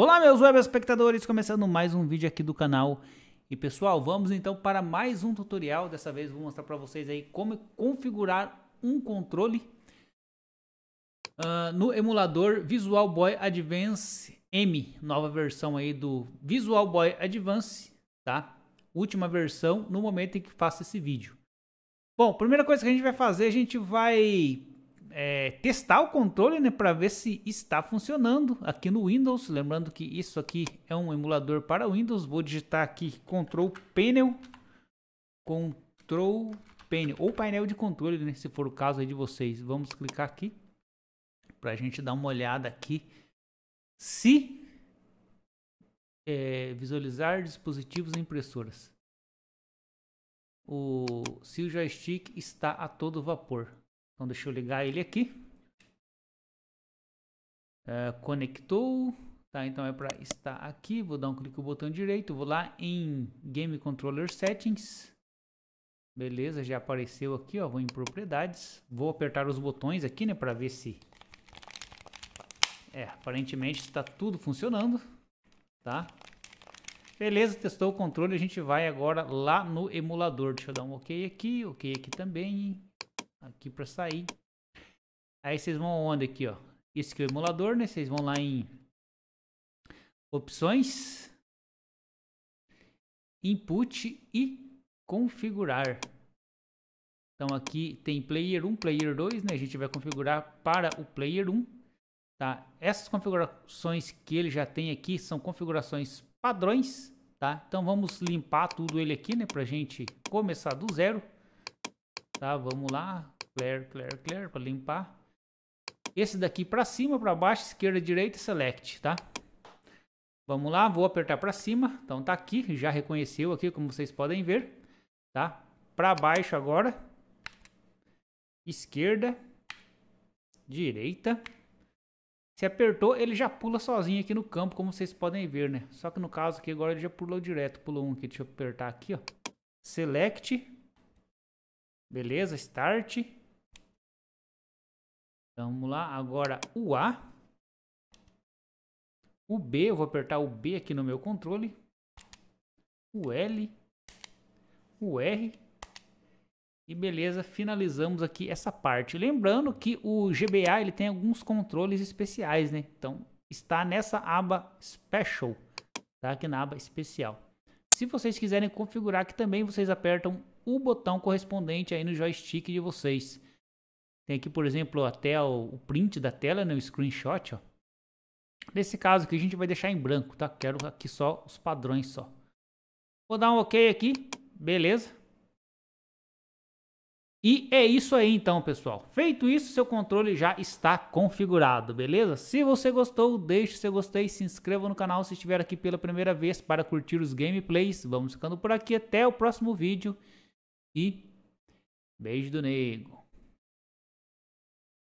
Olá meus web espectadores, começando mais um vídeo aqui do canal. E pessoal, vamos então para mais um tutorial. Dessa vez vou mostrar para vocês aí como configurar um controle uh, no emulador Visual Boy Advance M, nova versão aí do Visual Boy Advance, tá? Última versão no momento em que faço esse vídeo. Bom, primeira coisa que a gente vai fazer, a gente vai é, testar o controle né, para ver se está funcionando aqui no Windows. Lembrando que isso aqui é um emulador para Windows. Vou digitar aqui Control Panel, Control Panel ou painel de controle, né, se for o caso de vocês. Vamos clicar aqui para a gente dar uma olhada aqui se é, visualizar dispositivos e impressoras. O, se o joystick está a todo vapor. Então deixa eu ligar ele aqui. É, conectou. Tá, então é para estar aqui. Vou dar um clique no botão direito. Vou lá em Game Controller Settings. Beleza, já apareceu aqui, ó. Vou em propriedades. Vou apertar os botões aqui, né, para ver se É, aparentemente está tudo funcionando, tá? Beleza, testou o controle, a gente vai agora lá no emulador. Deixa eu dar um OK aqui, OK aqui também aqui para sair. Aí vocês vão onde aqui, ó? Esse que é o emulador, né? Vocês vão lá em opções, input e configurar. Então aqui tem player 1, player 2, né? A gente vai configurar para o player 1, tá? Essas configurações que ele já tem aqui são configurações padrões, tá? Então vamos limpar tudo ele aqui, né? Pra gente começar do zero tá? Vamos lá, clear, clear, clear, para limpar. Esse daqui para cima, para baixo, esquerda, direita, select, tá? Vamos lá, vou apertar para cima, então tá aqui, já reconheceu aqui, como vocês podem ver, tá? Para baixo agora, esquerda, direita. Se apertou, ele já pula sozinho aqui no campo, como vocês podem ver, né? Só que no caso aqui agora ele já pulou direto, pulou um aqui, deixa eu apertar aqui, ó. Select, Beleza, start. Então, vamos lá, agora o A. O B, eu vou apertar o B aqui no meu controle. O L. O R. E beleza, finalizamos aqui essa parte. Lembrando que o GBA ele tem alguns controles especiais, né? Então está nessa aba Special, tá? Aqui na aba Especial. Se vocês quiserem configurar aqui também, vocês apertam o botão correspondente aí no joystick de vocês. Tem aqui, por exemplo, até o print da tela, né, o screenshot. Ó. Nesse caso aqui a gente vai deixar em branco, tá? Quero aqui só os padrões só. Vou dar um OK aqui, beleza. E é isso aí então, pessoal. Feito isso, seu controle já está configurado, beleza? Se você gostou, deixe seu gostei, se inscreva no canal se estiver aqui pela primeira vez para curtir os gameplays. Vamos ficando por aqui, até o próximo vídeo e beijo do nego.